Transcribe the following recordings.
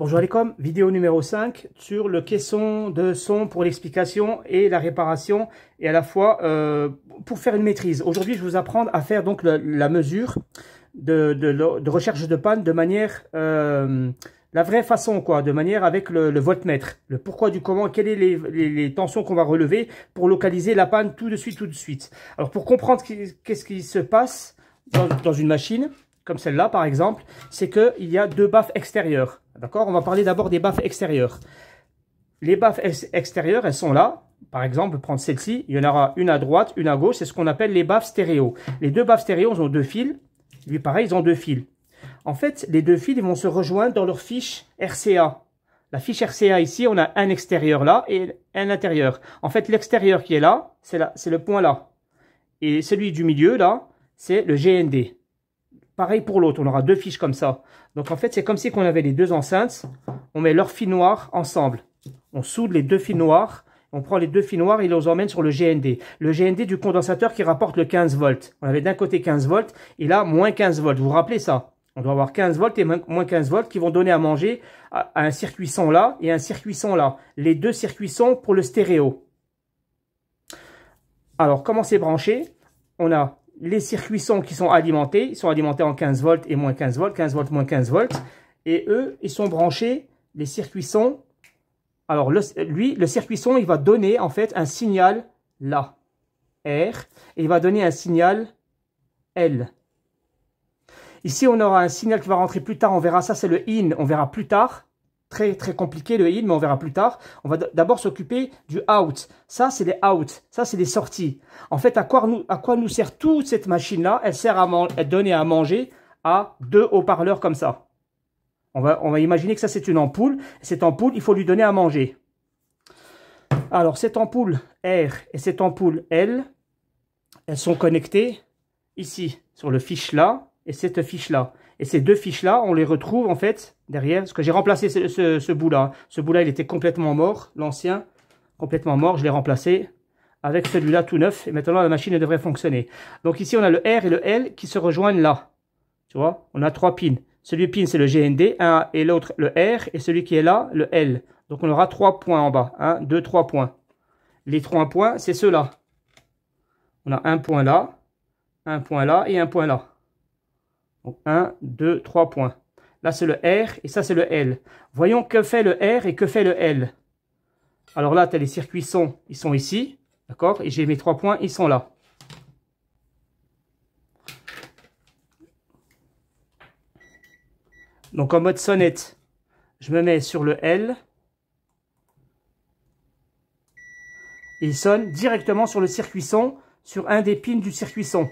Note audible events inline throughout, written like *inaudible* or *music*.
Bonjour les com vidéo numéro 5 sur le caisson de son pour l'explication et la réparation et à la fois euh, pour faire une maîtrise. Aujourd'hui, je vais vous apprendre à faire donc la, mesure de, recherche de panne de manière, euh, la vraie façon quoi, de manière avec le, le voltmètre. Le pourquoi du comment, quelles sont les, tensions qu'on va relever pour localiser la panne tout de suite, tout de suite. Alors pour comprendre qu'est-ce qui se passe dans une machine, comme celle-là par exemple, c'est qu'il y a deux baffes extérieures. D'accord On va parler d'abord des baffes extérieures. Les baffes extérieures, elles sont là. Par exemple, prendre celle-ci, il y en aura une à droite, une à gauche. C'est ce qu'on appelle les baffes stéréo. Les deux baffes stéréo, ils ont deux fils. Lui, pareil, ils ont deux fils. En fait, les deux fils, vont se rejoindre dans leur fiche RCA. La fiche RCA ici, on a un extérieur là et un intérieur. En fait, l'extérieur qui est là, c'est le point là. Et celui du milieu là, c'est le GND. Pareil pour l'autre, on aura deux fiches comme ça. Donc en fait, c'est comme si on avait les deux enceintes. On met leurs fils noirs ensemble. On soude les deux fils noirs. On prend les deux fils noirs et les emmène sur le GND. Le GND du condensateur qui rapporte le 15 volts. On avait d'un côté 15 volts et là, moins 15 volts. Vous vous rappelez ça On doit avoir 15 volts et moins 15 volts qui vont donner à manger à un circuit son là et un circuit son là. Les deux circuits sont pour le stéréo. Alors, comment c'est branché On a les circuits sont qui sont alimentés, ils sont alimentés en 15 volts et moins 15 volts, 15 volts moins 15 volts, et eux, ils sont branchés, les circuits sont, alors lui, le circuit son, il va donner en fait un signal là, R, et il va donner un signal L. Ici, on aura un signal qui va rentrer plus tard, on verra ça, c'est le in, on verra plus tard, très compliqué le in, mais on verra plus tard. On va d'abord s'occuper du out. Ça, c'est les out. Ça, c'est les sorties. En fait, à quoi nous, à quoi nous sert toute cette machine-là Elle sert à, donner à manger à deux haut-parleurs comme ça. On va, on va imaginer que ça, c'est une ampoule. Cette ampoule, il faut lui donner à manger. Alors, cette ampoule R et cette ampoule L, elles sont connectées ici, sur le fiche là et cette fiche là. Et ces deux fiches-là, on les retrouve en fait derrière, parce que j'ai remplacé ce, bout-là. Ce bout-là, il était complètement mort, l'ancien, complètement mort, je l'ai remplacé avec celui-là tout neuf, et maintenant la machine devrait fonctionner. Donc ici, on a le R et le L qui se rejoignent là. Tu vois, on a trois pins. Celui pin, c'est le GND, un et l'autre le R, et celui qui est là, le L. Donc on aura trois points en bas, Un, hein, deux, trois points. Les trois points, c'est ceux-là. On a un point là, un point là et un point là. Donc 1, 2, 3 points. Là, c'est le R et ça, c'est le L. Voyons que fait le R et que fait le L. Alors là, tu as les circuits sont, ils sont ici. D'accord Et j'ai mes trois points, ils sont là. Donc en mode sonnette, je me mets sur le L. il sonne directement sur le circuit son, sur un des pins du circuit son.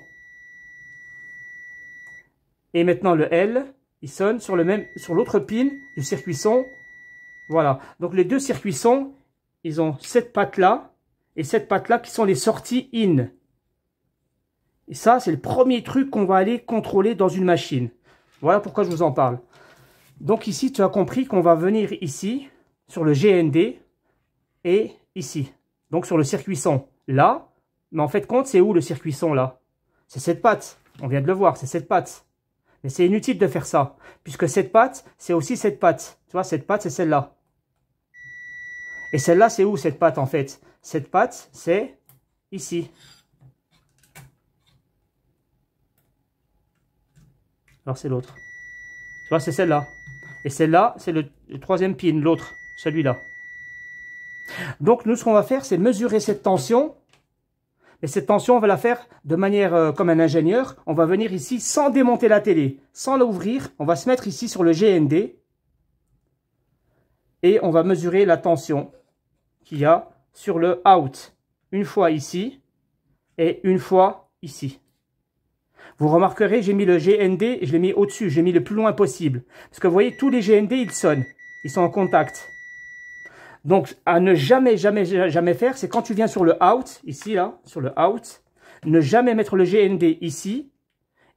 Et maintenant le L, il sonne sur le même, sur l'autre pin du circuit son. Voilà. Donc les deux circuits son, ils ont cette patte-là et cette patte-là qui sont les sorties in. Et ça, c'est le premier truc qu'on va aller contrôler dans une machine. Voilà pourquoi je vous en parle. Donc ici, tu as compris qu'on va venir ici, sur le GND, et ici. Donc sur le circuit son, là. Mais en fait, compte, c'est où le circuit son, là C'est cette patte. On vient de le voir, c'est cette patte. Mais c'est inutile de faire ça, puisque cette patte, c'est aussi cette patte. Tu vois, cette patte, c'est celle-là. Et celle-là, c'est où cette patte en fait Cette patte, c'est ici. Alors c'est l'autre. Tu vois, c'est celle-là. Et celle-là, c'est le, troisième pin, l'autre, celui-là. Donc nous, ce qu'on va faire, c'est mesurer cette tension et cette tension, on va la faire de manière euh, comme un ingénieur. On va venir ici sans démonter la télé, sans l'ouvrir. On va se mettre ici sur le GND. Et on va mesurer la tension qu'il y a sur le out. Une fois ici et une fois ici. Vous remarquerez, j'ai mis le GND et je l'ai mis au-dessus. J'ai mis le plus loin possible. Parce que vous voyez, tous les GND, ils sonnent. Ils sont en contact. Donc, à ne jamais, jamais, jamais faire, c'est quand tu viens sur le out, ici, là, sur le out, ne jamais mettre le GND ici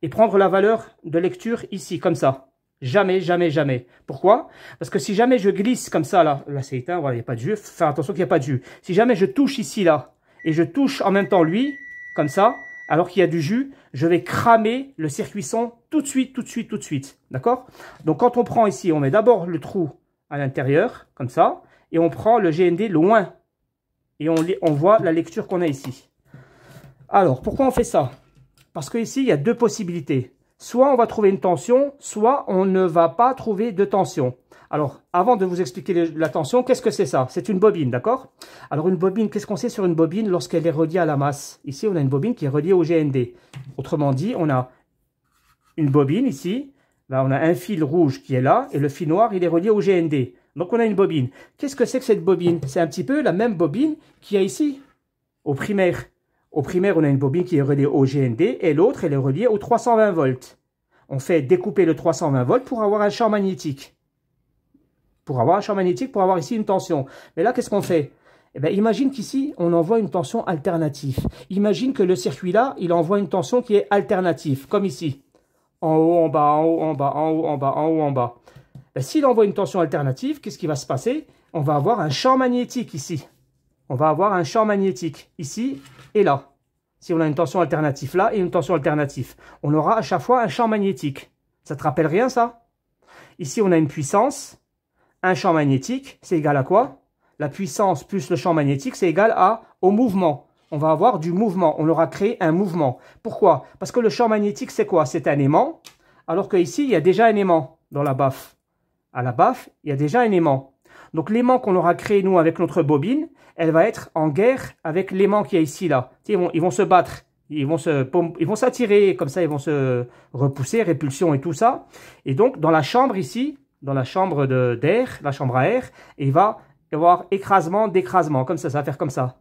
et prendre la valeur de lecture ici, comme ça. Jamais, jamais, jamais. Pourquoi Parce que si jamais je glisse comme ça, là, là c'est éteint, voilà, il n'y a pas de jus. Faire attention qu'il n'y a pas de jus. Si jamais je touche ici, là, et je touche en même temps lui, comme ça, alors qu'il y a du jus, je vais cramer le circuit son tout de suite, tout de suite, tout de suite. D'accord Donc quand on prend ici, on met d'abord le trou à l'intérieur, comme ça et on prend le GND loin. Et on, voit la lecture qu'on a ici. Alors, pourquoi on fait ça Parce qu'ici, il y a deux possibilités. Soit on va trouver une tension, soit on ne va pas trouver de tension. Alors, avant de vous expliquer la tension, qu'est-ce que c'est ça C'est une bobine, d'accord Alors, une bobine, qu'est-ce qu'on sait sur une bobine lorsqu'elle est reliée à la masse Ici, on a une bobine qui est reliée au GND. Autrement dit, on a une bobine ici, on a un fil rouge qui est là, et le fil noir, il est relié au GND. Donc on a une bobine. Qu'est-ce que c'est que cette bobine C'est un petit peu la même bobine qu'il y a ici, au primaire. Au primaire, on a une bobine qui est reliée au GND et l'autre, elle est reliée au 320 volts. On fait découper le 320 volts pour avoir un champ magnétique. Pour avoir un champ magnétique, pour avoir ici une tension. Mais là, qu'est-ce qu'on fait eh bien, imagine qu'ici, on envoie une tension alternative. Imagine que le circuit-là, il envoie une tension qui est alternative, comme ici. En haut, en bas, en haut, en bas, en haut, en bas, en haut, en bas. Si ben, s'il envoie une tension alternative, qu'est-ce qui va se passer On va avoir un champ magnétique ici. On va avoir un champ magnétique ici et là. Si on a une tension alternative là et une tension alternative, on aura à chaque fois un champ magnétique. Ça te rappelle rien ça Ici on a une puissance, un champ magnétique, c'est égal à quoi La puissance plus le champ magnétique, c'est égal à au mouvement. On va avoir du mouvement, on aura créé un mouvement. Pourquoi Parce que le champ magnétique c'est quoi C'est un aimant, alors qu'ici il y a déjà un aimant dans la baffe à la baffe, il y a déjà un aimant. Donc l'aimant qu'on aura créé, nous, avec notre bobine, elle va être en guerre avec l'aimant qui est ici, là. Ils vont, ils vont se battre ils vont se ils vont s'attirer comme ça ils vont se repousser répulsion et tout ça et donc dans la chambre ici dans la chambre d'air la chambre à air il va y avoir écrasement d'écrasement comme ça ça va faire comme ça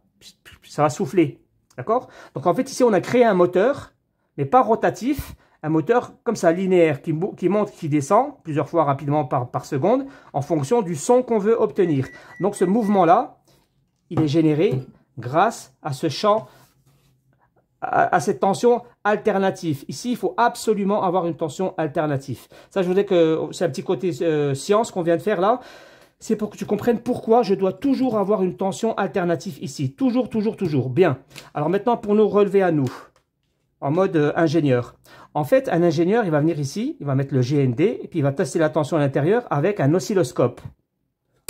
ça va souffler d'accord donc en fait ici on a créé un moteur mais pas rotatif un moteur comme ça, linéaire, qui, monte, qui descend plusieurs fois rapidement par, seconde, en fonction du son qu'on veut obtenir. Donc ce mouvement-là, il est généré grâce à ce champ, à, cette tension alternative. Ici, il faut absolument avoir une tension alternative. Ça, je voudrais que c'est un petit côté euh, science qu'on vient de faire là. C'est pour que tu comprennes pourquoi je dois toujours avoir une tension alternative ici. Toujours, toujours, toujours. Bien. Alors maintenant, pour nous relever à nous, en mode euh, ingénieur. En fait, un ingénieur, il va venir ici, il va mettre le GND, et puis il va tester la tension à l'intérieur avec un oscilloscope.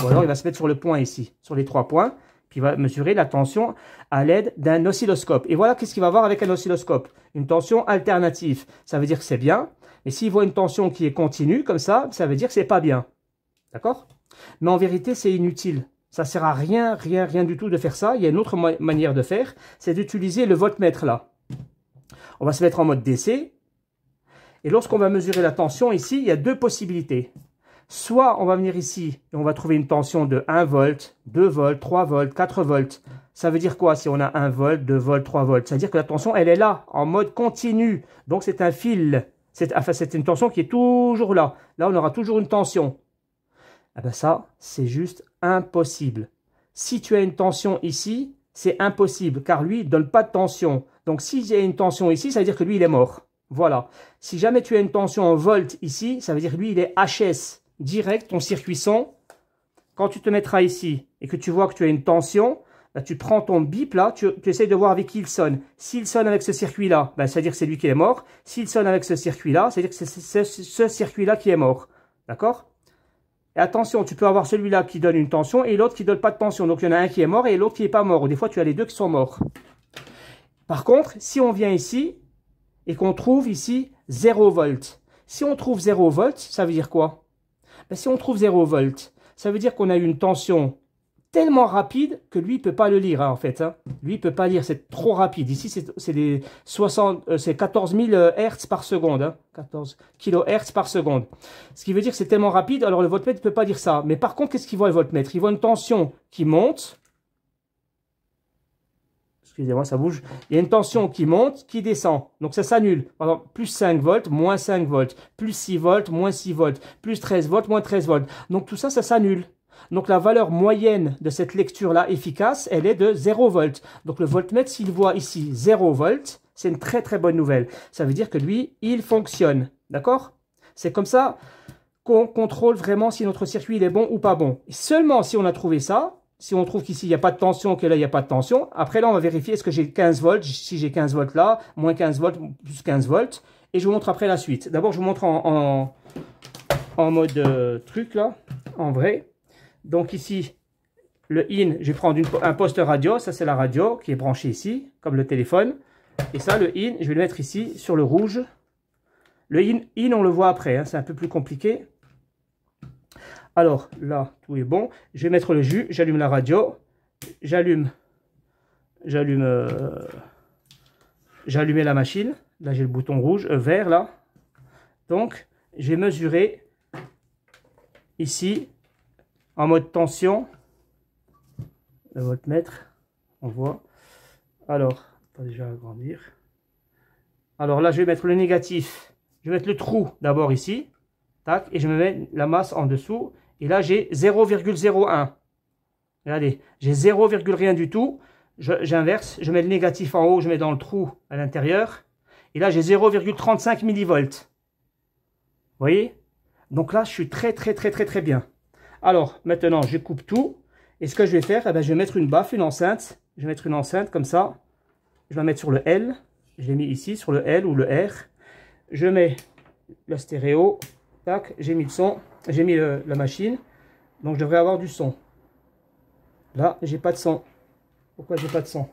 Ou alors, il va se mettre sur le point ici, sur les trois points, puis il va mesurer la tension à l'aide d'un oscilloscope. Et voilà qu'est-ce qu'il va voir avec un oscilloscope. Une tension alternative. Ça veut dire que c'est bien, mais s'il voit une tension qui est continue, comme ça, ça veut dire que c'est pas bien. D'accord Mais en vérité, c'est inutile. Ça sert à rien, rien, rien du tout de faire ça. Il y a une autre manière de faire, c'est d'utiliser le voltmètre là. On va se mettre en mode DC, et lorsqu'on va mesurer la tension ici, il y a deux possibilités. Soit on va venir ici et on va trouver une tension de 1 volt, 2 volts, 3 volts, 4 volts. Ça veut dire quoi si on a 1 volt, 2 volt, 3 volts Ça veut dire que la tension, elle est là, en mode continu. Donc c'est un fil. C'est une tension qui est toujours là. Là, on aura toujours une tension. Eh ah bien ça, c'est juste impossible. Si tu as une tension ici, c'est impossible, car lui, ne donne pas de tension. Donc s'il y a une tension ici, ça veut dire que lui, il est mort. Voilà. Si jamais tu as une tension en volt ici, ça veut dire lui, il est HS direct, ton circuit son. Quand tu te mettras ici et que tu vois que tu as une tension, bah, tu prends ton bip là, tu, essayes de voir avec qui il sonne. S'il sonne avec ce circuit-là, ben, bah, c'est-à-dire que c'est lui qui est mort. S'il sonne avec ce circuit-là, c'est-à-dire que c'est ce circuit-là qui est mort. D'accord et attention, tu peux avoir celui-là qui donne une tension et l'autre qui donne pas de tension. Donc, il y en a un qui est mort et l'autre qui est pas mort. Ou des fois, tu as les deux qui sont morts. Par contre, si on vient ici, et qu'on trouve ici 0 volts. Si on trouve 0 volts, ça veut dire quoi ben, Si on trouve 0 volts, ça veut dire qu'on a une tension tellement rapide que lui ne peut pas le lire hein, en fait. Hein. Lui ne peut pas lire, c'est trop rapide. Ici c'est des 14 000 Hz par seconde, 14 hein. kHz par seconde. Ce qui veut dire que c'est tellement rapide, alors le voltmètre ne peut pas dire ça. Mais par contre, qu'est-ce qu'il voit le voltmètre Il voit une tension qui monte ça bouge. Il y a une tension qui monte, qui descend. Donc ça s'annule. plus 5 volts, moins 5 volts. Plus 6 volts, moins 6 volts. Plus 13 volts, moins 13 volts. Donc tout ça, ça s'annule. Donc la valeur moyenne de cette lecture-là efficace, elle est de 0 volts. Donc le voltmètre, s'il voit ici 0 volts, c'est une très très bonne nouvelle. Ça veut dire que lui, il fonctionne. D'accord C'est comme ça qu'on contrôle vraiment si notre circuit est bon ou pas bon. seulement si on a trouvé ça, si on trouve qu'ici, il n'y a pas de tension, que là, il n'y a pas de tension. Après, là, on va vérifier est-ce que j'ai 15 volts, si j'ai 15 volts là, moins 15 volts, plus 15 volts. Et je vous montre après la suite. D'abord, je vous montre en, en, mode euh, truc, là, en vrai. Donc ici, le in, je vais prendre un poste radio. Ça, c'est la radio qui est branchée ici, comme le téléphone. Et ça, le in, je vais le mettre ici, sur le rouge. Le in, in on le voit après, hein. c'est un peu plus compliqué. Alors là, tout est bon. Je vais mettre le jus, j'allume la radio, j'allume, j'allume, euh, la machine. Là, j'ai le bouton rouge, euh, vert là. Donc, j'ai mesuré ici en mode tension. Le voltmètre, on voit. Alors, pas déjà agrandir. Alors là, je vais mettre le négatif. Je vais mettre le trou d'abord ici et je me mets la masse en dessous. Et là, j'ai 0,01. Regardez, j'ai 0, rien du tout. J'inverse, je, mets le négatif en haut, je mets dans le trou à l'intérieur. Et là, j'ai 0,35 millivolts. Vous voyez Donc là, je suis très, très, très, très, très bien. Alors, maintenant, je coupe tout. Et ce que je vais faire, eh ben, je vais mettre une baffe, une enceinte. Je vais mettre une enceinte comme ça. Je vais mettre sur le L. Je l'ai mis ici, sur le L ou le R. Je mets le stéréo. Tac, j'ai mis le son, j'ai mis la machine. Donc je devrais avoir du son. Là, j'ai pas de son. Pourquoi j'ai pas de son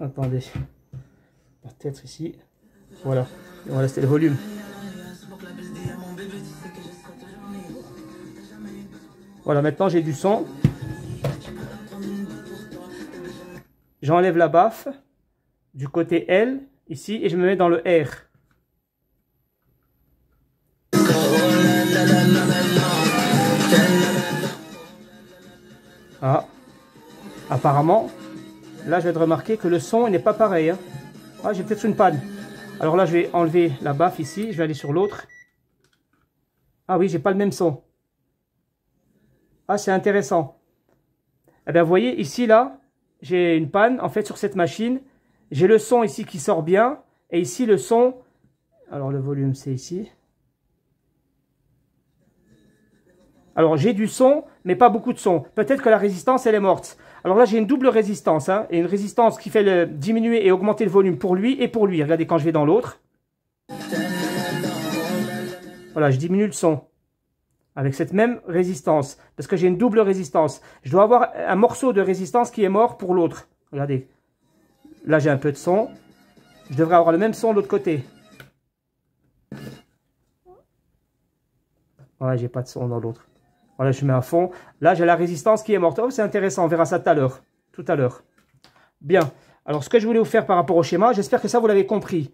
Attendez. Peut-être ici. Voilà. Voilà, c'était le volume. Voilà, maintenant j'ai du son. J'enlève la baffe du côté L, ici, et je me mets dans le R. Apparemment, là je vais te remarquer que le son n'est pas pareil. Hein. Ah, j'ai peut-être une panne. Alors là, je vais enlever la baffe ici, je vais aller sur l'autre. Ah oui, j'ai pas le même son. Ah, c'est intéressant. Eh bien, vous voyez, ici, là, j'ai une panne, en fait, sur cette machine. J'ai le son ici qui sort bien. Et ici, le son... Alors, le volume, c'est ici. Alors, j'ai du son, mais pas beaucoup de son. Peut-être que la résistance, elle est morte. Alors là, j'ai une double résistance, hein, et une résistance qui fait diminuer et augmenter le volume pour lui et pour lui. Regardez quand je vais dans l'autre. Voilà, je diminue le son avec cette même résistance, parce que j'ai une double résistance. Je dois avoir un morceau de résistance qui est mort pour l'autre. Regardez, là j'ai un peu de son. Je devrais avoir le même son de l'autre côté. Ouais, j'ai pas de son dans l'autre. Voilà, je mets à fond. Là, j'ai la résistance qui est morte. Oh, c'est intéressant, on verra ça tout à l'heure. Tout à l'heure. Bien. Alors, ce que je voulais vous faire par rapport au schéma, j'espère que ça, vous l'avez compris.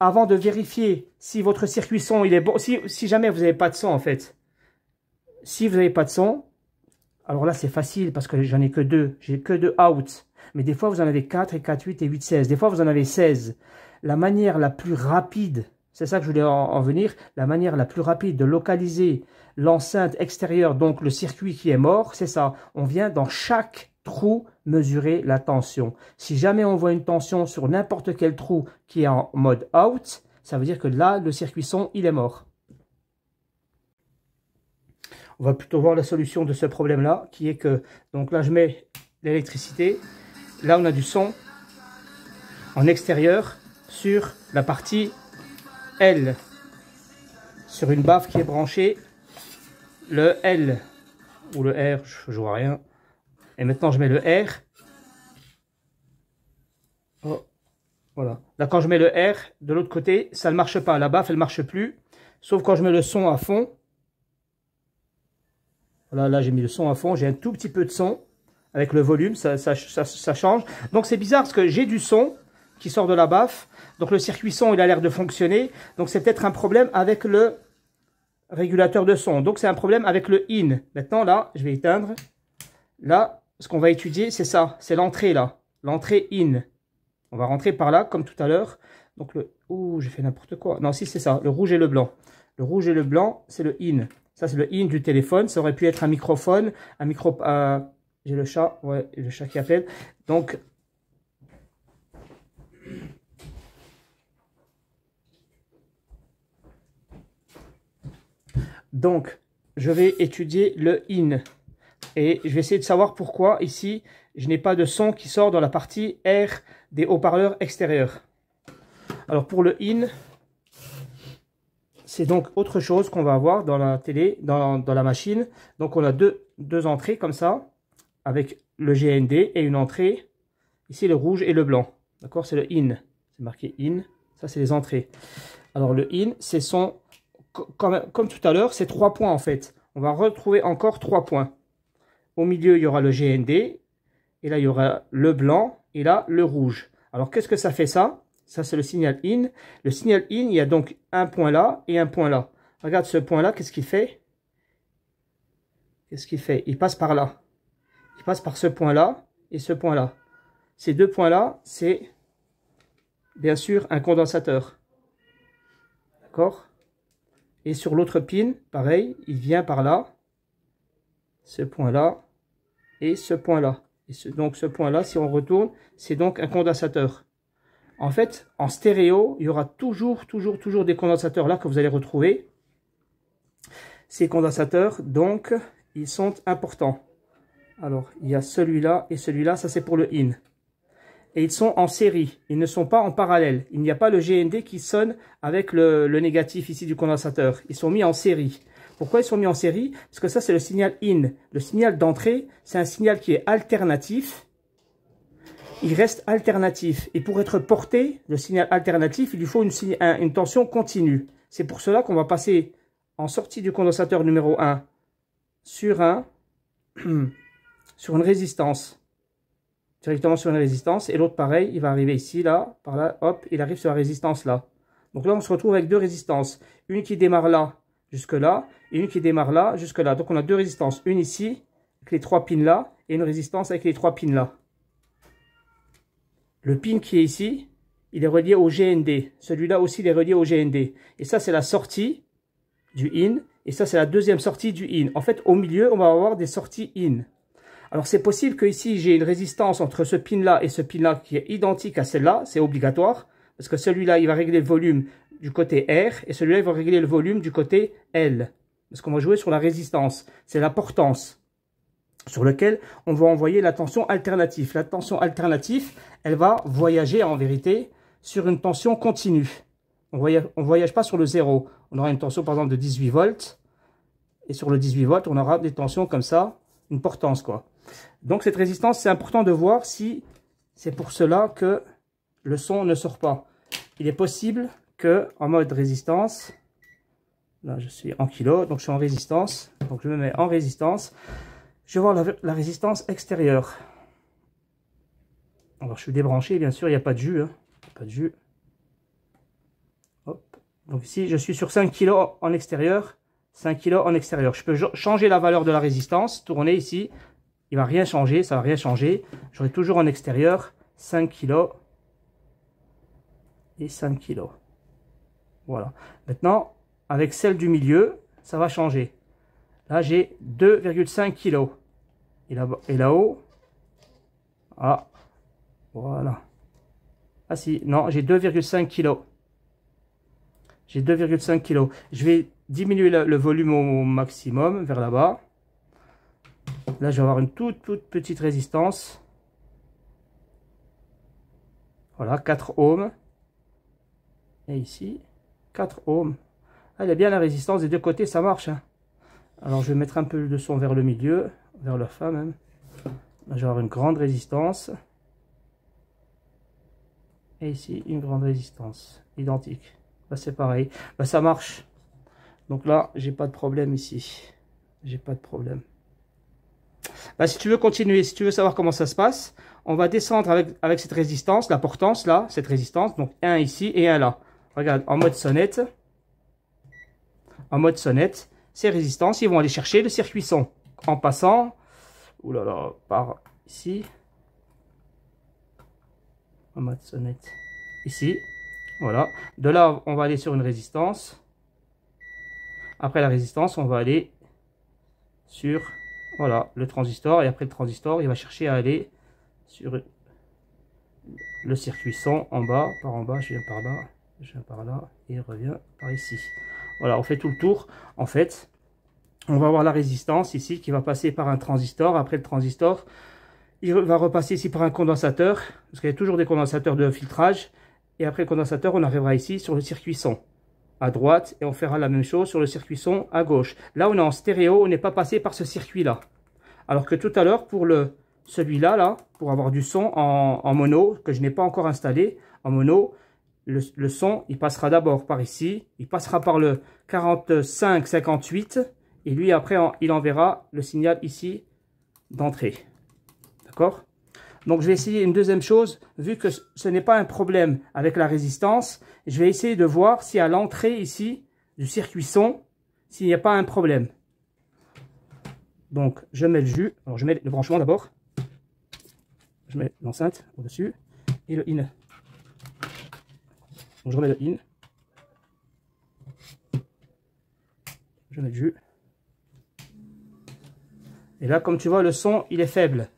Avant de vérifier si votre circuit son, il est bon, si, jamais vous n'avez pas de son, en fait. Si vous n'avez pas de son, alors là, c'est facile parce que j'en ai que deux. J'ai que deux out. Mais des fois, vous en avez 4 et 4, 8 et 8, 16. Des fois, vous en avez 16. La manière la plus rapide c'est ça que je voulais en, venir. La manière la plus rapide de localiser l'enceinte extérieure, donc le circuit qui est mort, c'est ça. On vient dans chaque trou mesurer la tension. Si jamais on voit une tension sur n'importe quel trou qui est en mode out, ça veut dire que là, le circuit son, il est mort. On va plutôt voir la solution de ce problème-là, qui est que, donc là, je mets l'électricité. Là, on a du son en extérieur sur la partie L sur une baffe qui est branchée, le L ou le R, je, vois rien. Et maintenant, je mets le R. Oh, voilà. Là, quand je mets le R de l'autre côté, ça ne marche pas. La baffe, elle ne marche plus. Sauf quand je mets le son à fond. Voilà, là, j'ai mis le son à fond. J'ai un tout petit peu de son avec le volume. ça, ça, ça change. Donc, c'est bizarre parce que j'ai du son qui sort de la baffe. Donc le circuit son, il a l'air de fonctionner. Donc c'est peut-être un problème avec le régulateur de son. Donc c'est un problème avec le in. Maintenant là, je vais éteindre. Là, ce qu'on va étudier, c'est ça. C'est l'entrée là. L'entrée in. On va rentrer par là, comme tout à l'heure. Donc le... Ouh, j'ai fait n'importe quoi. Non, si, c'est ça. Le rouge et le blanc. Le rouge et le blanc, c'est le in. Ça, c'est le in du téléphone. Ça aurait pu être un microphone, un micro... Euh, j'ai le chat, ouais, le chat qui appelle. Donc, Donc, je vais étudier le in. Et je vais essayer de savoir pourquoi ici, je n'ai pas de son qui sort dans la partie R des haut-parleurs extérieurs. Alors pour le in, c'est donc autre chose qu'on va avoir dans la télé, dans, la machine. Donc on a deux, deux entrées comme ça, avec le GND et une entrée, ici le rouge et le blanc. D'accord, c'est le in, c'est marqué in, ça c'est les entrées. Alors le in, c'est son comme, tout à l'heure, c'est trois points en fait. On va retrouver encore trois points. Au milieu, il y aura le GND, et là, il y aura le blanc, et là, le rouge. Alors, qu'est-ce que ça fait ça Ça, c'est le signal in. Le signal in, il y a donc un point là et un point là. Regarde ce point là, qu'est-ce qu'il fait Qu'est-ce qu'il fait Il passe par là. Il passe par ce point là et ce point là. Ces deux points là, c'est bien sûr un condensateur. D'accord et sur l'autre pin, pareil, il vient par là, ce point-là et ce point-là. Et donc ce point-là, si on retourne, c'est donc un condensateur. En fait, en stéréo, il y aura toujours, toujours, toujours des condensateurs là que vous allez retrouver. Ces condensateurs, donc, ils sont importants. Alors, il y a celui-là et celui-là, ça c'est pour le in et ils sont en série, ils ne sont pas en parallèle. Il n'y a pas le GND qui sonne avec le, négatif ici du condensateur. Ils sont mis en série. Pourquoi ils sont mis en série Parce que ça, c'est le signal in. Le signal d'entrée, c'est un signal qui est alternatif. Il reste alternatif. Et pour être porté, le signal alternatif, il lui faut une, tension continue. C'est pour cela qu'on va passer en sortie du condensateur numéro 1 sur, un, *clears throat* sur une résistance directement sur une résistance. Et l'autre, pareil, il va arriver ici, là, par là, hop, il arrive sur la résistance là. Donc là, on se retrouve avec deux résistances. Une qui démarre là, jusque là, et une qui démarre là, jusque là. Donc on a deux résistances. Une ici, avec les trois pins là, et une résistance avec les trois pins là. Le pin qui est ici, il est relié au GND. Celui-là aussi, il est relié au GND. Et ça, c'est la sortie du in. Et ça, c'est la deuxième sortie du in. En fait, au milieu, on va avoir des sorties in. Alors c'est possible que ici j'ai une résistance entre ce pin-là et ce pin-là qui est identique à celle-là, c'est obligatoire, parce que celui-là il va régler le volume du côté R, et celui-là il va régler le volume du côté L, parce qu'on va jouer sur la résistance, c'est la portance sur lequel on va envoyer la tension alternative. La tension alternative, elle va voyager en vérité sur une tension continue. On ne voyage pas sur le zéro. On aura une tension par exemple de 18 volts. Et sur le 18 volts, on aura des tensions comme ça, une portance quoi. Donc cette résistance, c'est important de voir si c'est pour cela que le son ne sort pas. Il est possible que en mode résistance, là je suis en kilo, donc je suis en résistance, donc je me mets en résistance, je vais voir la, résistance extérieure. Alors je suis débranché, bien sûr, il n'y a pas de jus, hein. pas de jus. Donc ici, je suis sur 5 kg en extérieur, 5 kg en extérieur. Je peux changer la valeur de la résistance, tourner ici, il va rien changer, ça va rien changer. J'aurai toujours en extérieur 5 kg et 5 kg. Voilà. Maintenant, avec celle du milieu, ça va changer. Là, j'ai 2,5 kg. Et là-haut, là ah, voilà. Ah si, non, j'ai 2,5 kg. J'ai 2,5 kg. Je vais diminuer le volume au maximum vers là-bas. Là, je vais avoir une toute, toute petite résistance. Voilà, 4 ohms. Et ici, 4 ohms. Elle ah, il a bien la résistance des deux côtés, ça marche. Hein. Alors, je vais mettre un peu de son vers le milieu, vers la fin même. Là, je vais avoir une grande résistance. Et ici, une grande résistance. Identique. c'est pareil. Bah, ça marche. Donc là, j'ai pas de problème ici. J'ai pas de problème. Bah, si tu veux continuer, si tu veux savoir comment ça se passe, on va descendre avec, cette résistance, la portance là, cette résistance, donc un ici et un là. Regarde, en mode sonnette, en mode sonnette, ces résistances, ils vont aller chercher le circuit son en passant, oulala, par ici, en mode sonnette, ici, voilà. De là, on va aller sur une résistance. Après la résistance, on va aller sur voilà, le transistor. Et après le transistor, il va chercher à aller sur le circuit 100 en bas, par en bas, je viens par là, je viens par là, et il revient par ici. Voilà, on fait tout le tour. En fait, on va avoir la résistance ici qui va passer par un transistor. Après le transistor, il va repasser ici par un condensateur, parce qu'il y a toujours des condensateurs de filtrage. Et après le condensateur, on arrivera ici sur le circuit 100 à droite et on fera la même chose sur le circuit son à gauche. Là, on est en stéréo, on n'est pas passé par ce circuit-là. Alors que tout à l'heure, pour le celui-là, là, pour avoir du son en, mono, que je n'ai pas encore installé, en mono, le, son, il passera d'abord par ici, il passera par le 45-58, et lui, après, il enverra le signal ici d'entrée. D'accord donc je vais essayer une deuxième chose, vu que ce n'est pas un problème avec la résistance, je vais essayer de voir si à l'entrée ici du circuit son, s'il n'y a pas un problème. Donc je mets le jus, alors je mets le branchement d'abord, je mets l'enceinte au-dessus, et le in. Donc je remets le in. Je mets le jus. Et là, comme tu vois, le son, il est faible.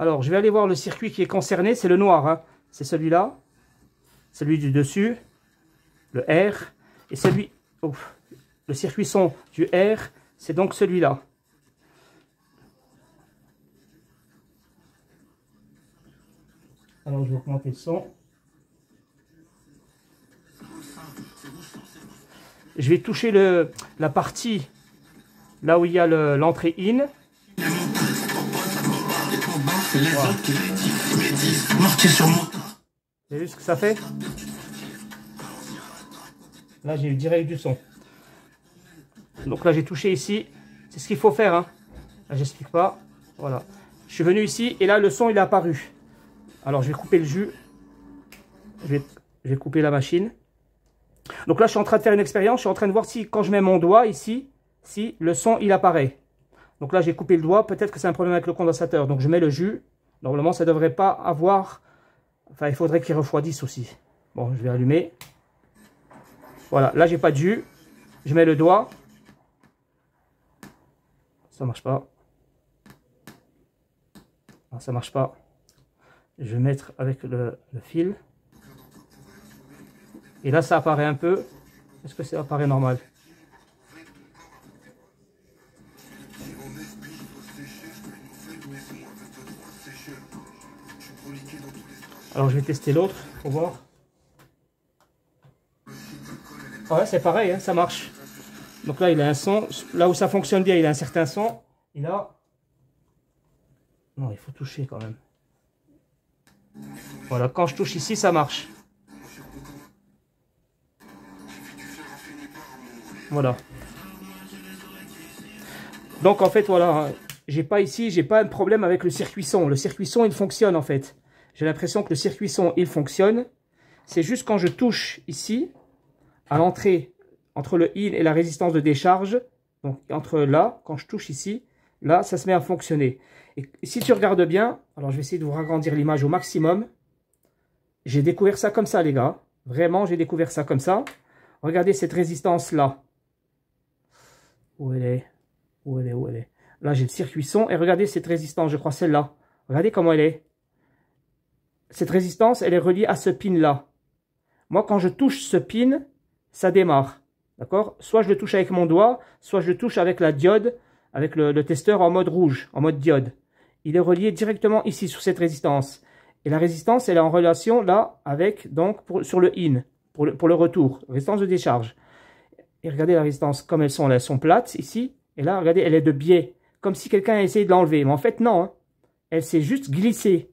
Alors, je vais aller voir le circuit qui est concerné. C'est le noir. Hein. C'est celui-là. Celui du dessus. Le R. Et celui... le circuit son du R. C'est donc celui-là. Alors, je vais augmenter le son. Je vais toucher la partie là où il y a l'entrée in les sur vu ce que ça fait Là, j'ai eu direct du son. Donc là, j'ai touché ici. C'est ce qu'il faut faire. Hein. Là, j'explique pas. Voilà. Je suis venu ici et là, le son, il est apparu. Alors, je vais couper le jus. j'ai vais, je vais couper la machine. Donc là, je suis en train de faire une expérience. Je suis en train de voir si, quand je mets mon doigt ici, si le son, il apparaît. Donc là, j'ai coupé le doigt. Peut-être que c'est un problème avec le condensateur. Donc je mets le jus. Normalement, ça ne devrait pas avoir... Enfin, il faudrait qu'il refroidisse aussi. Bon, je vais allumer. Voilà, là, j'ai pas de jus. Je mets le doigt. Ça marche pas. Ça ça marche pas. Je vais mettre avec le, le fil. Et là, ça apparaît un peu. Est-ce que ça apparaît normal Alors je vais tester l'autre pour voir. Ouais, c'est pareil, hein, ça marche. Donc là, il a un son. Là où ça fonctionne bien, il a un certain son. Et là... Non, il faut toucher quand même. Voilà, quand je touche ici, ça marche. Voilà. Donc en fait, voilà, j'ai pas ici, j'ai pas un problème avec le circuit son. Le circuit son, il fonctionne en fait. J'ai l'impression que le circuit son, il fonctionne. C'est juste quand je touche ici, à l'entrée, entre le in et la résistance de décharge, donc entre là, quand je touche ici, là, ça se met à fonctionner. Et si tu regardes bien, alors je vais essayer de vous agrandir l'image au maximum. J'ai découvert ça comme ça, les gars. Vraiment, j'ai découvert ça comme ça. Regardez cette résistance-là. Où elle est Où elle est Où elle est Là, j'ai le circuit son. Et regardez cette résistance, je crois, celle-là. Regardez comment elle est cette résistance, elle est reliée à ce pin-là. Moi, quand je touche ce pin, ça démarre. D'accord Soit je le touche avec mon doigt, soit je le touche avec la diode, avec le, testeur en mode rouge, en mode diode. Il est relié directement ici, sur cette résistance. Et la résistance, elle est en relation là avec, donc, sur le in, pour le, retour, résistance de décharge. Et regardez la résistance, comme elles sont, elles sont plates ici. Et là, regardez, elle est de biais, comme si quelqu'un a essayé de l'enlever. Mais en fait, non. Hein. Elle s'est juste glissée.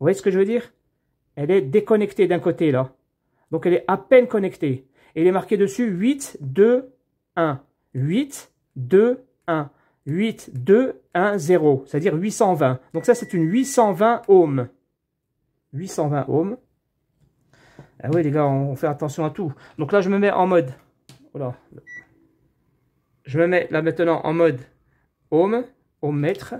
Vous voyez ce que je veux dire Elle est déconnectée d'un côté, là. Donc, elle est à peine connectée. Et il est marqué dessus 8, 2, 1. 8, 2, 1. 8, 2, 1, 0. C'est-à-dire 820. Donc, ça, c'est une 820 ohms. 820 ohms. Ah oui, les gars, on fait attention à tout. Donc là, je me mets en mode... Voilà. Je me mets là maintenant en mode ohm, mètre.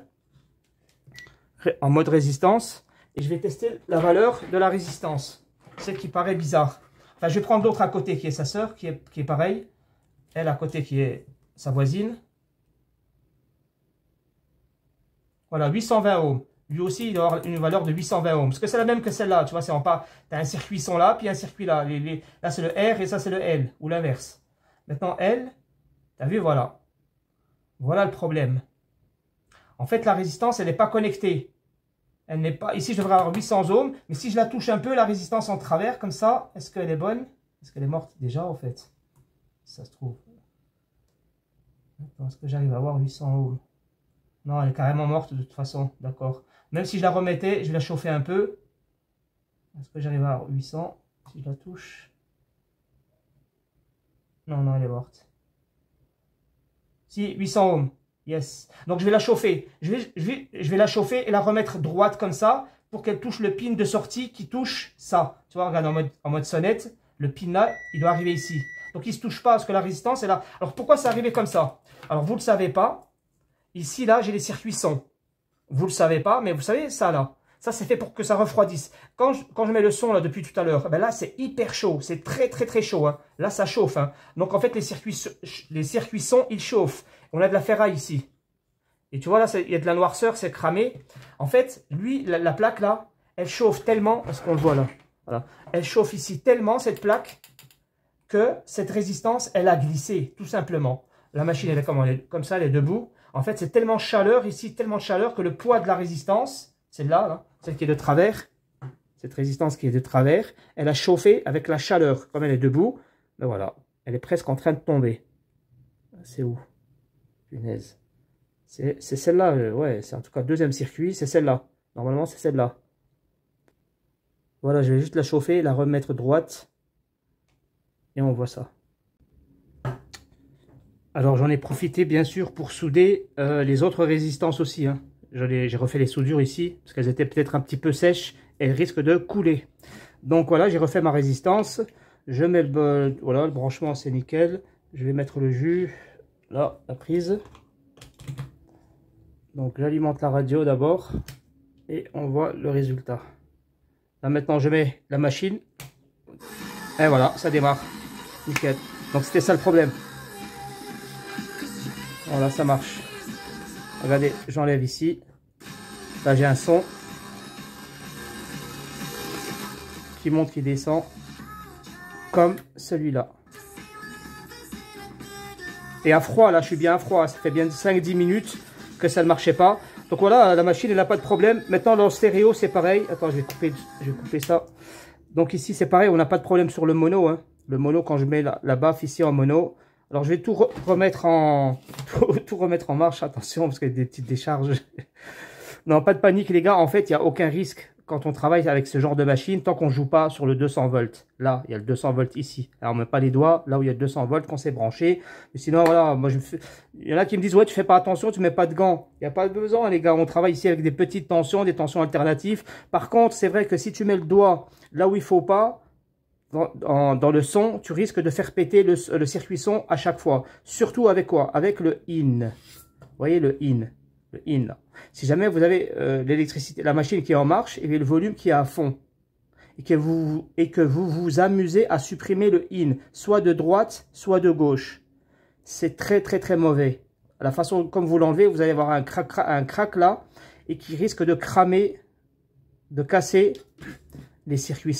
en mode résistance je vais tester la valeur de la résistance, celle qui paraît bizarre. Enfin, je vais prendre l'autre à côté qui est sa sœur, qui est, qui est pareil. Elle à côté qui est sa voisine. Voilà, 820 ohms. Lui aussi, il doit avoir une valeur de 820 ohms. Parce que c'est la même que celle-là, tu vois, c'est en pas. Tu as un circuit son là, puis un circuit là. là, c'est le R et ça, c'est le L, ou l'inverse. Maintenant, L, tu as vu, voilà. Voilà le problème. En fait, la résistance, elle n'est pas connectée. Elle n'est pas... Ici, je devrais avoir 800 ohms. Mais si je la touche un peu, la résistance en travers, comme ça, est-ce qu'elle est bonne Est-ce qu'elle est morte déjà, en fait Ça se trouve. Est-ce que j'arrive à avoir 800 ohms Non, elle est carrément morte de toute façon. D'accord. Même si je la remettais, je la chauffais un peu. Est-ce que j'arrive à avoir 800 Si je la touche. Non, non, elle est morte. Si, 800 ohms. Donc je vais la chauffer. Je vais, je, vais, je vais, la chauffer et la remettre droite comme ça pour qu'elle touche le pin de sortie qui touche ça. Tu vois, regarde en mode, en mode sonnette, le pin là, il doit arriver ici. Donc il ne se touche pas parce que la résistance est là. Alors pourquoi ça arrivait comme ça Alors vous ne le savez pas. Ici, là, j'ai les circuits sons. Vous ne le savez pas, mais vous savez ça là. Ça, c'est fait pour que ça refroidisse. Quand je, quand je, mets le son là depuis tout à l'heure, ben là, c'est hyper chaud. C'est très, très, très chaud. Hein. Là, ça chauffe. Hein. Donc, en fait, les circuits, les circuits sons, ils chauffent. On a de la ferraille ici. Et tu vois là, il y a de la noirceur, c'est cramé. En fait, lui, la, plaque là, elle chauffe tellement, parce qu'on le voit là voilà. Elle chauffe ici tellement cette plaque que cette résistance, elle a glissé, tout simplement. La machine, elle est comme, ça, elle est debout. En fait, c'est tellement chaleur ici, tellement de chaleur que le poids de la résistance, celle-là, là, celle qui est de travers, cette résistance qui est de travers, elle a chauffé avec la chaleur. Comme elle est debout, ben voilà, elle est presque en train de tomber. C'est où c'est celle-là, euh, ouais, c'est en tout cas deuxième circuit, c'est celle-là. Normalement, c'est celle-là. Voilà, je vais juste la chauffer, la remettre droite. Et on voit ça. Alors, j'en ai profité, bien sûr, pour souder euh, les autres résistances aussi. Hein. J'ai refait les soudures ici, parce qu'elles étaient peut-être un petit peu sèches. elles risquent de couler. Donc voilà, j'ai refait ma résistance. Je mets le, voilà, le branchement, c'est nickel. Je vais mettre le jus là, la prise. Donc j'alimente la radio d'abord et on voit le résultat. Là maintenant je mets la machine et voilà ça démarre. Donc c'était ça le problème. Voilà ça marche. Regardez j'enlève ici. Là j'ai un son qui monte qui descend comme celui-là. Et à froid, là, je suis bien à froid. Ça fait bien 5-10 minutes que ça ne marchait pas. Donc voilà, la machine, elle n'a pas de problème. Maintenant, dans le stéréo, c'est pareil. Attends, je vais couper, je ça. Donc ici, c'est pareil, on n'a pas de problème sur le mono. Hein. Le mono, quand je mets la, baffe ici en mono. Alors, je vais tout remettre en *laughs* tout remettre en marche. Attention, parce qu'il y a des petites décharges. *laughs* non, pas de panique, les gars. En fait, il n'y a aucun risque quand on travaille avec ce genre de machine, tant qu'on joue pas sur le 200 volts, là, il y a le 200 volts ici. Alors, on met pas les doigts là où il y a 200 volts qu'on s'est branché. sinon, voilà, moi, je il y en a qui me disent, ouais, tu fais pas attention, tu mets pas de gants. Il n'y a pas besoin, les gars. On travaille ici avec des petites tensions, des tensions alternatives. Par contre, c'est vrai que si tu mets le doigt là où il faut pas, dans, le son, tu risques de faire péter le, le circuit son à chaque fois. Surtout avec quoi Avec le in. voyez, le in le in. Si jamais vous avez euh, l'électricité, la machine qui est en marche et le volume qui est à fond, et que, vous, et que vous vous amusez à supprimer le in, soit de droite, soit de gauche, c'est très très très mauvais. La façon comme vous l'enlevez, vous allez avoir un crack, un crack là, et qui risque de cramer, de casser les circuits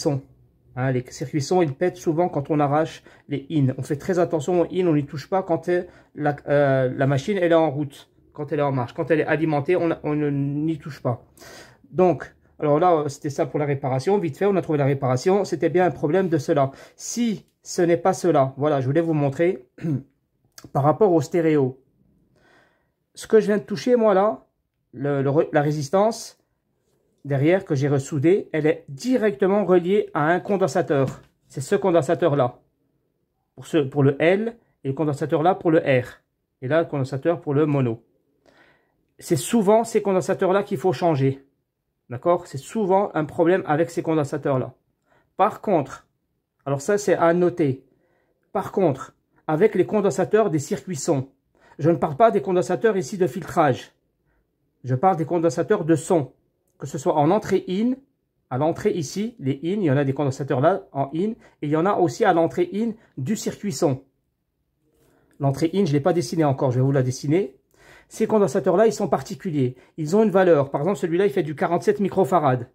Hein, les circuits son, ils pètent souvent quand on arrache les in. On fait très attention aux in, on n'y touche pas quand euh, la, euh, la machine elle est en route quand elle est en marche. Quand elle est alimentée, on, n'y touche pas. Donc, alors là, euh, c'était ça pour la réparation. Vite fait, on a trouvé la réparation. C'était bien un problème de cela. Si ce n'est pas cela, voilà, je voulais vous montrer *clears throat* par rapport au stéréo. Ce que je viens de toucher, moi là, la résistance derrière que j'ai ressoudée, elle est directement reliée à un condensateur. C'est ce condensateur-là. Pour, pour le L et le condensateur-là pour le R. Et là, le condensateur pour le mono c'est souvent ces condensateurs-là qu'il faut changer. D'accord C'est souvent un problème avec ces condensateurs-là. Par contre, alors ça c'est à noter. Par contre, avec les condensateurs des circuits son. je ne parle pas des condensateurs ici de filtrage. Je parle des condensateurs de son, que ce soit en entrée in, à l'entrée ici, les in, il y en a des condensateurs là en in, et il y en a aussi à l'entrée in du circuit son. L'entrée in, je ne l'ai pas dessinée encore, je vais vous la dessiner. Ces condensateurs-là, ils sont particuliers. Ils ont une valeur. Par exemple, celui-là, il fait du 47 microfarad.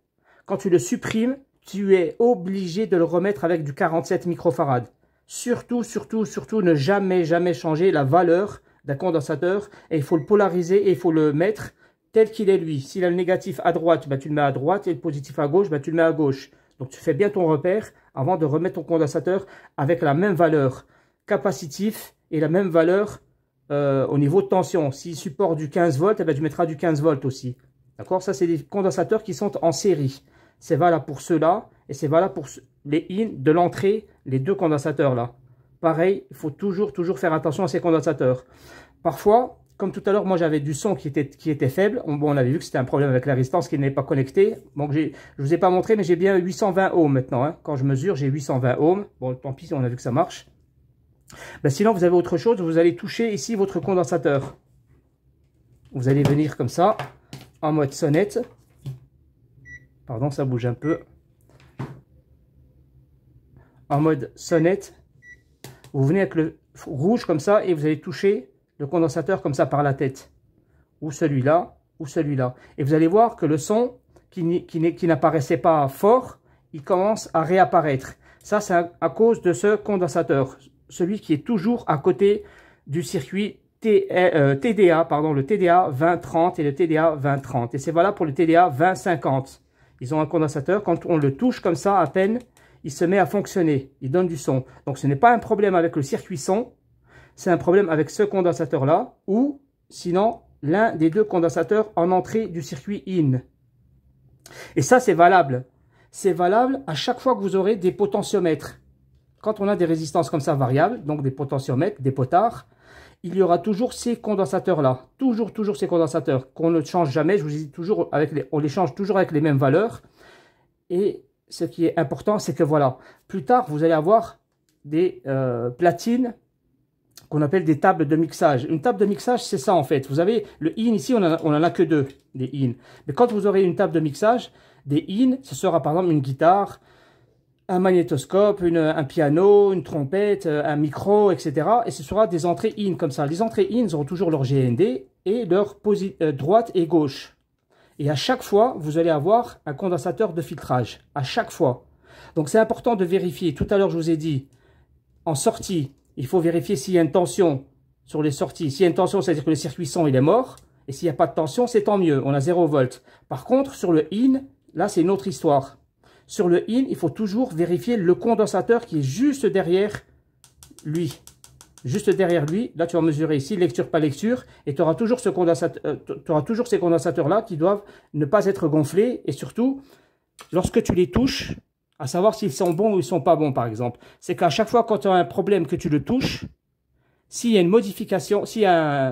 Quand tu le supprimes, tu es obligé de le remettre avec du 47 microfarad. Surtout, surtout, surtout, ne jamais, jamais changer la valeur d'un condensateur. Et il faut le polariser et il faut le mettre tel qu'il est lui. S'il a le négatif à droite, bah, tu le mets à droite. Et le positif à gauche, bah, tu le mets à gauche. Donc tu fais bien ton repère avant de remettre ton condensateur avec la même valeur capacitif et la même valeur euh, au niveau de tension. S'il supporte du 15 volts, eh bien, tu mettras du 15 volts aussi. D'accord Ça, c'est des condensateurs qui sont en série. C'est valable pour ceux-là et c'est valable pour les in de l'entrée, les deux condensateurs-là. Pareil, il faut toujours, toujours faire attention à ces condensateurs. Parfois, comme tout à l'heure, moi j'avais du son qui était, qui était faible. On, bon, on avait vu que c'était un problème avec la résistance qui n'est pas connectée. Donc je vous ai pas montré, mais j'ai bien 820 ohms maintenant. Hein. Quand je mesure, j'ai 820 ohms. Bon, tant pis, on a vu que ça marche. Ben, sinon, vous avez autre chose, vous allez toucher ici votre condensateur. Vous allez venir comme ça, en mode sonnette. Pardon, ça bouge un peu. En mode sonnette. Vous venez avec le rouge comme ça et vous allez toucher le condensateur comme ça par la tête. Ou celui-là, ou celui-là. Et vous allez voir que le son qui, n'apparaissait pas fort, il commence à réapparaître. Ça, c'est à cause de ce condensateur celui qui est toujours à côté du circuit TDA, euh, pardon, le TDA 2030 et le TDA 2030. Et c'est valable pour le TDA 2050. Ils ont un condensateur, quand on le touche comme ça à peine, il se met à fonctionner, il donne du son. Donc ce n'est pas un problème avec le circuit son, c'est un problème avec ce condensateur-là, ou sinon l'un des deux condensateurs en entrée du circuit IN. Et ça, c'est valable. C'est valable à chaque fois que vous aurez des potentiomètres. Quand on a des résistances comme ça variables, donc des potentiomètres, des potards, il y aura toujours ces condensateurs-là. Toujours, toujours ces condensateurs qu'on ne change jamais. Je vous dis toujours, avec on les change toujours avec les mêmes valeurs. Et ce qui est important, c'est que voilà, plus tard, vous allez avoir des euh, platines qu'on appelle des tables de mixage. Une table de mixage, c'est ça en fait. Vous avez le in ici, on n'en a que deux, des in. Mais quand vous aurez une table de mixage, des in, ce sera par exemple une guitare, un magnétoscope, un piano, une trompette, euh, un micro, etc. Et ce sera des entrées in comme ça. Les entrées in auront toujours leur GND et leur euh, droite et gauche. Et à chaque fois, vous allez avoir un condensateur de filtrage. À chaque fois. Donc c'est important de vérifier. Tout à l'heure, je vous ai dit, en sortie, il faut vérifier s'il y a une tension sur les sorties. S'il y a une tension, c'est-à-dire que le circuit son, il est mort. Et s'il n'y a pas de tension, c'est tant mieux. On a 0 volts Par contre, sur le in, là, c'est une autre histoire sur le in, il faut toujours vérifier le condensateur qui est juste derrière lui. Juste derrière lui, là tu vas mesurer ici, lecture par lecture, et tu auras toujours, ce condensateur, euh, auras toujours ces condensateurs-là qui doivent ne pas être gonflés, et surtout, lorsque tu les touches, à savoir s'ils sont bons ou ils sont pas bons par exemple, c'est qu'à chaque fois quand tu as un problème que tu le touches, s'il y a une modification, s'il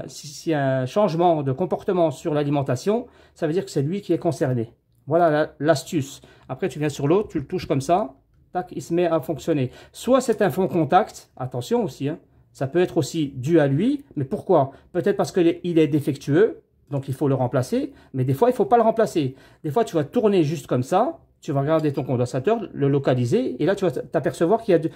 si, y a un changement de comportement sur l'alimentation, ça veut dire que c'est lui qui est concerné. Voilà l'astuce. Après, tu viens sur l'autre, tu le touches comme ça, tac, il se met à fonctionner. Soit c'est un fond contact, attention aussi, hein. ça peut être aussi dû à lui, mais pourquoi Peut-être parce qu'il est défectueux, donc il faut le remplacer, mais des fois, il ne faut pas le remplacer. Des fois, tu vas tourner juste comme ça, tu vas regarder ton condensateur, le localiser, et là, tu vas t'apercevoir qu'il y a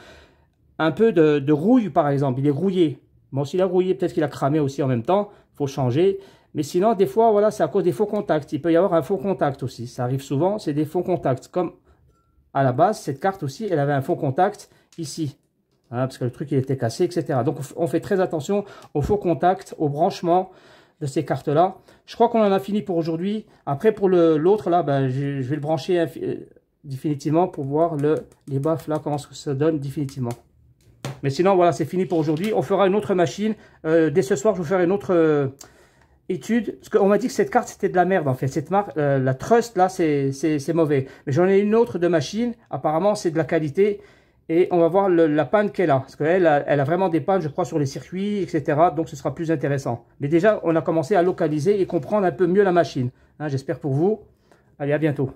un peu de, de, rouille, par exemple. Il est rouillé. Bon, s'il a rouillé, peut-être qu'il a cramé aussi en même temps, il faut changer. Mais sinon, des fois, voilà, c'est à cause des faux contacts. Il peut y avoir un faux contact aussi. Ça arrive souvent, c'est des faux contacts. Comme à la base, cette carte aussi, elle avait un faux contact ici. Hein, parce que le truc, il était cassé, etc. Donc, on fait très attention aux faux contacts, au branchement de ces cartes-là. Je crois qu'on en a fini pour aujourd'hui. Après, pour l'autre, là, ben, je, vais le brancher hein, euh, définitivement pour voir le, les baffes, là, comment ça donne définitivement. Mais sinon, voilà, c'est fini pour aujourd'hui. On fera une autre machine. Euh, dès ce soir, je vous ferai une autre... Euh, étude. Parce qu'on m'a dit que cette carte, c'était de la merde, en fait. Cette marque, euh, la Trust, là, c'est mauvais. Mais j'en ai une autre de machine. Apparemment, c'est de la qualité. Et on va voir la panne qu'elle a. Parce qu'elle a, elle a vraiment des pannes, je crois, sur les circuits, etc. Donc, ce sera plus intéressant. Mais déjà, on a commencé à localiser et comprendre un peu mieux la machine. Hein, j'espère pour vous. Allez, à bientôt.